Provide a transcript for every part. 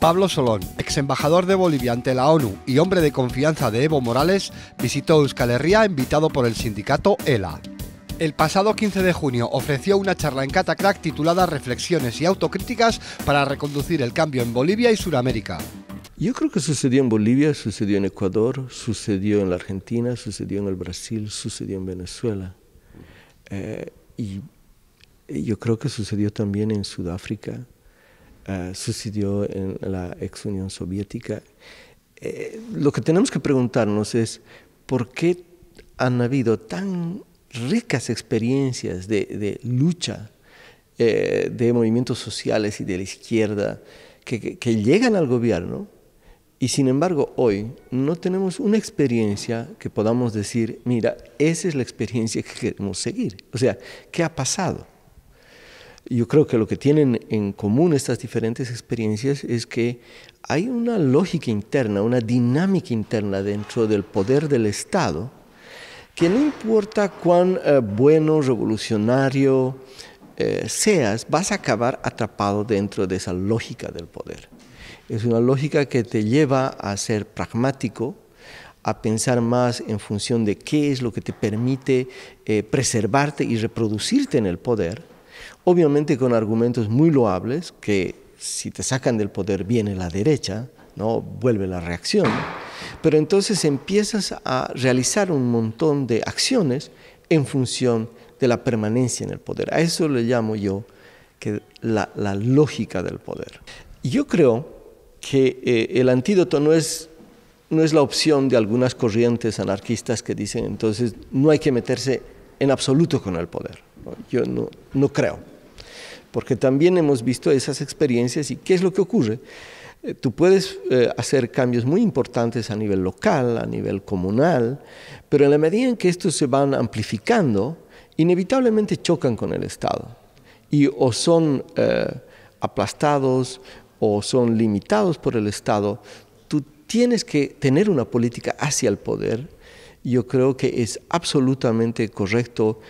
Pablo Solón, ex embajador de Bolivia ante la ONU y hombre de confianza de Evo Morales, visitó Euskal Herria invitado por el sindicato ELA. El pasado 15 de junio ofreció una charla en Catacrack titulada Reflexiones y autocríticas para reconducir el cambio en Bolivia y Sudamérica. Yo creo que sucedió en Bolivia, sucedió en Ecuador, sucedió en la Argentina, sucedió en el Brasil, sucedió en Venezuela. Eh, y yo creo que sucedió también en Sudáfrica, ah, sucedió en la ex Unión Soviética. Eh, lo que tenemos que preguntarnos es por qué han habido tan ricas experiencias de, lucha eh, de movimientos sociales y de la izquierda que llegan al gobierno y sin embargo hoy no tenemos una experiencia que podamos decir, mira, esa es la experiencia que queremos seguir. O sea, ¿qué ha pasado? yo creo que lo que tienen en común estas diferentes experiencias es que hay una lógica interna, una dinámica interna dentro del poder del Estado, que no importa cuán eh, bueno, revolucionario eh, seas, vas a acabar atrapado dentro de esa lógica del poder. Es una lógica que te lleva a ser pragmático, a pensar más en función de qué es lo que te permite eh, preservarte y reproducirte en el poder Obviamente con argumentos muy loables que si te sacan del poder viene la derecha, ¿no? vuelve la reacción, pero entonces empiezas a realizar un montón de acciones en función de la permanencia en el poder. A eso le llamo yo que la, lógica del poder. Yo creo que eh, el antídoto no es la opción de algunas corrientes anarquistas que dicen entonces no hay que meterse en absoluto con el poder. Yo no, no creo, porque también hemos visto esas experiencias y qué es lo que ocurre. Eh, tú puedes eh, hacer cambios muy importantes a nivel local, a nivel comunal, pero en la medida en que estos se van amplificando, inevitablemente chocan con el Estado y o son eh, aplastados o son limitados por el Estado. Tú tienes que tener una política hacia el poder. Yo creo que es absolutamente correcto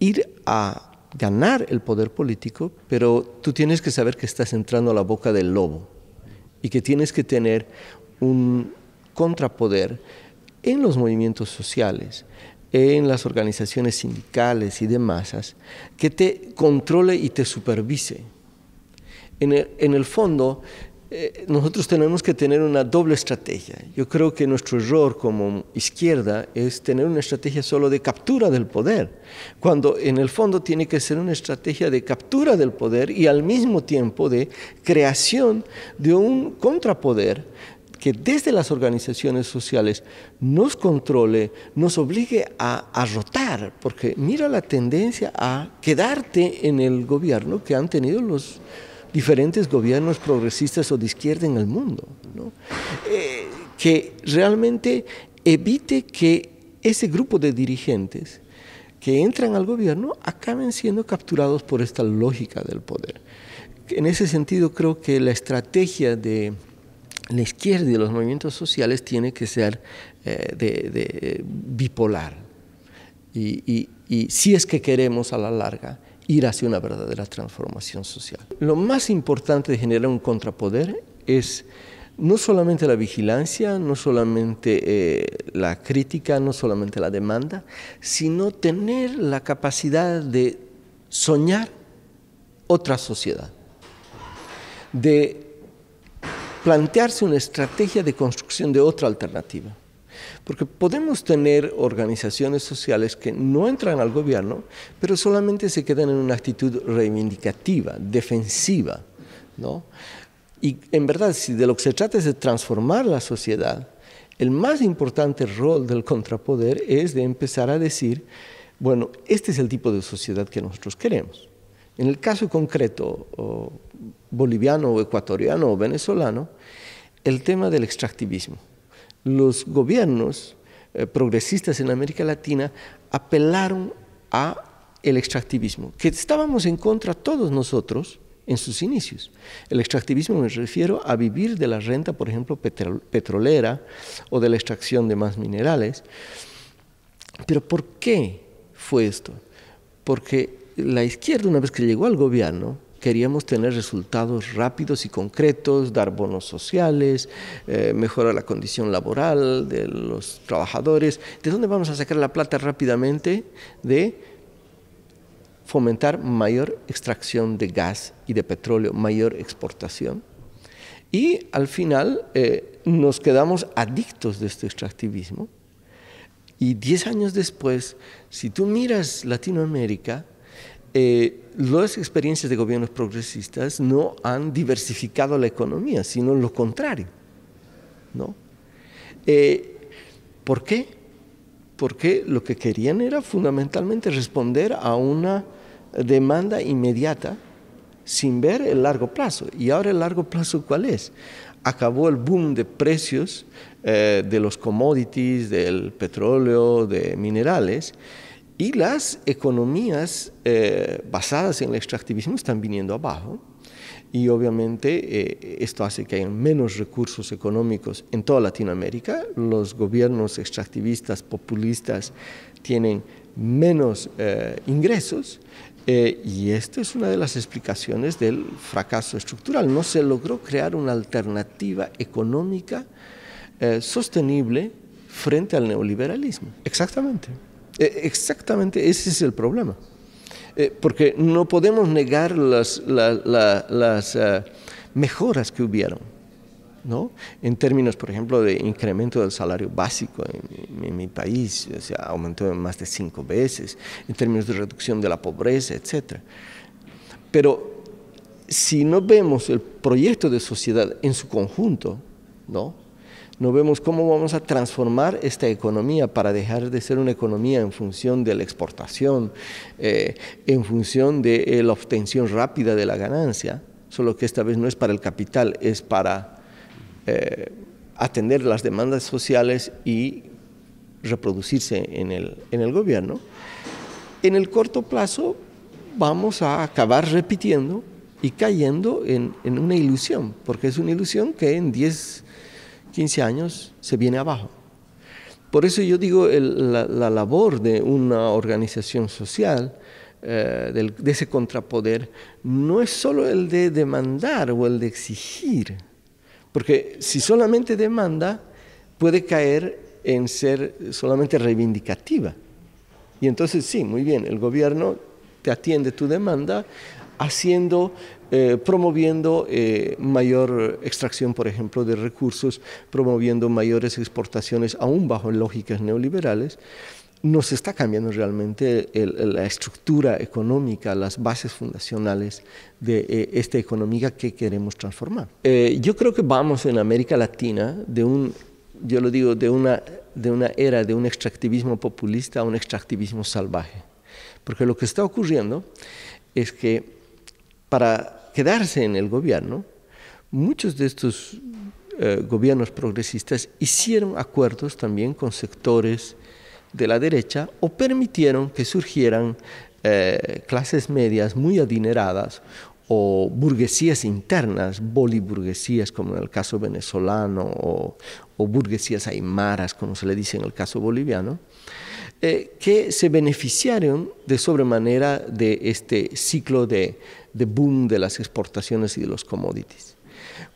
ir a ganar el poder político, pero tú tienes que saber que estás entrando a la boca del lobo y que tienes que tener un contrapoder en los movimientos sociales, en las organizaciones sindicales y de masas, que te controle y te supervise. En el, en fondo, eh, nosotros tenemos que tener una doble estrategia. Yo creo que nuestro error como izquierda es tener una estrategia solo de captura del poder, cuando en el fondo tiene que ser una estrategia de captura del poder y al mismo tiempo de creación de un contrapoder que desde las organizaciones sociales nos controle, nos obligue a, rotar, porque mira la tendencia a quedarte en el gobierno que han tenido los diferentes gobiernos progresistas o de izquierda en el mundo, eh, que realmente evite que ese grupo de dirigentes que entran al gobierno acaben siendo capturados por esta lógica del poder. En ese sentido creo que la estrategia de la izquierda y de los movimientos sociales tiene que ser eh, de, bipolar. y si es que queremos a la larga ir hacia una verdadera transformación social. Lo más importante de generar un contrapoder es no solamente la vigilancia, no solamente eh, la crítica, no solamente la demanda, sino tener la capacidad de soñar otra sociedad, de plantearse una estrategia de construcción de otra alternativa. Porque podemos tener organizaciones sociales que no entran al gobierno, pero solamente se quedan en una actitud reivindicativa, defensiva. ¿no? Y en verdad, si de lo que se trata es de transformar la sociedad, el más importante rol del contrapoder es de empezar a decir, bueno, este es el tipo de sociedad que nosotros queremos. En el caso concreto, boliviano o ecuatoriano o venezolano, el tema del extractivismo los gobiernos eh, progresistas en América Latina apelaron a el extractivismo, que estábamos en contra todos nosotros en sus inicios. El extractivismo me refiero a vivir de la renta, por ejemplo, petrolera o de la extracción de más minerales. Pero ¿por qué fue esto? Porque la izquierda, una vez que llegó al gobierno, Queríamos tener resultados rápidos y concretos, dar bonos sociales, eh, mejorar la condición laboral de los trabajadores. ¿De dónde vamos a sacar la plata rápidamente? De fomentar mayor extracción de gas y de petróleo, mayor exportación. Y al final eh, nos quedamos adictos de este extractivismo. Y diez años después, si tú miras Latinoamérica, eh, las experiencias de gobiernos progresistas no han diversificado la economía, sino lo contrario. ¿no? Eh, ¿Por qué? Porque lo que querían era fundamentalmente responder a una demanda inmediata sin ver el largo plazo. ¿Y ahora el largo plazo cuál es? Acabó el boom de precios eh, de los commodities, del petróleo, de minerales y las economías eh, basadas en el extractivismo están viniendo abajo. Y obviamente eh, esto hace que haya menos recursos económicos en toda Latinoamérica. Los gobiernos extractivistas, populistas, tienen menos eh, ingresos. y esto es una de las explicaciones del fracaso estructural. No se logró crear una alternativa económica sostenible frente al neoliberalismo. Exactamente. Eh, exactamente ese es el problema. Eh, porque no podemos negar las, eh, mejoras que hubieron. ¿No? En términos, por ejemplo, de incremento del salario básico en, mi país, o sea, aumentó más de cinco veces, en términos de reducción de la pobreza, etc. Pero si no vemos el proyecto de sociedad en su conjunto, ¿no? no vemos cómo vamos a transformar esta economía para dejar de ser una economía en función de la exportación, eh, en función de eh, la obtención rápida de la ganancia, solo que esta vez no es para el capital, es para eh, atender las demandas sociales y reproducirse en el, gobierno. En el corto plazo vamos a acabar repitiendo y cayendo en, en una ilusión, porque es una ilusión que en 10 15 años se viene abajo. Por eso yo digo, la, labor de una organización social, eh, de ese contrapoder, no es solo el de demandar o el de exigir, porque si solamente demanda, puede caer en ser solamente reivindicativa. Y entonces sí, muy bien, el gobierno te atiende tu demanda haciendo eh, promoviendo eh, mayor extracción, por ejemplo, de recursos, promoviendo mayores exportaciones, aún bajo lógicas neoliberales, nos está cambiando realmente la estructura económica, las bases fundacionales de eh, esta economía que queremos transformar. yo creo que vamos en América Latina de un, yo lo digo, de una, de una era de un extractivismo populista a un extractivismo salvaje. Porque lo que está ocurriendo es que para quedarse en el gobierno, muchos de estos eh, gobiernos progresistas hicieron acuerdos también con sectores de la derecha o permitieron que surgieran eh, clases medias muy adineradas o burguesías internas, boliburguesías como en el caso venezolano o, burguesías aymaras como se le dice en el caso boliviano, eh, que se beneficiaron de sobremanera de este ciclo de de boom de las exportaciones y de los commodities.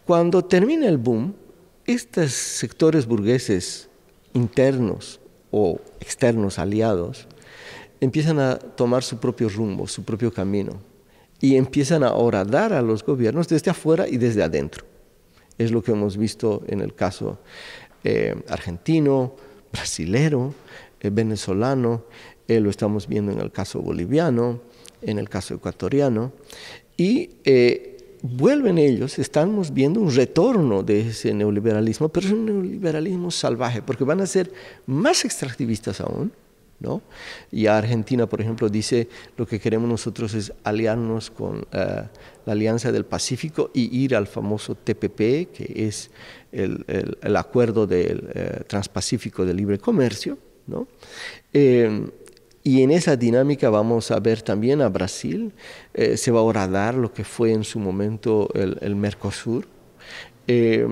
Cuando termina el boom, estos sectores burgueses internos o externos aliados empiezan a tomar su propio rumbo, su propio camino, y empiezan a dar a los gobiernos desde afuera y desde adentro. Es lo que hemos visto en el caso eh, argentino, brasilero, eh, venezolano, eh, lo estamos viendo en el caso boliviano, en el caso ecuatoriano, y eh, vuelven ellos, estamos viendo un retorno de ese neoliberalismo, pero es un neoliberalismo salvaje, porque van a ser más extractivistas aún, ¿No? Y Argentina, por ejemplo, dice lo que queremos nosotros es aliarnos con eh, la Alianza del Pacífico y ir al famoso TPP, que es el, acuerdo del eh, Transpacífico de Libre Comercio, ¿no? Y en esa dinámica vamos a ver también a Brasil, eh, se va a horadar lo que fue en su momento el, Mercosur. Eh,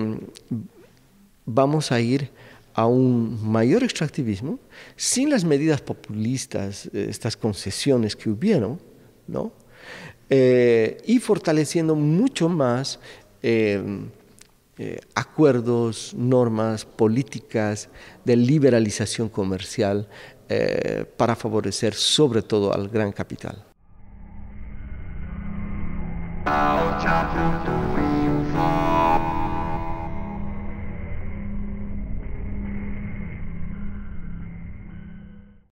vamos a ir a un mayor extractivismo sin las medidas populistas, eh, estas concesiones que hubieron, ¿no? y fortaleciendo mucho más acuerdos, normas, políticas de liberalización comercial eh, para favorecer sobre todo al gran capital.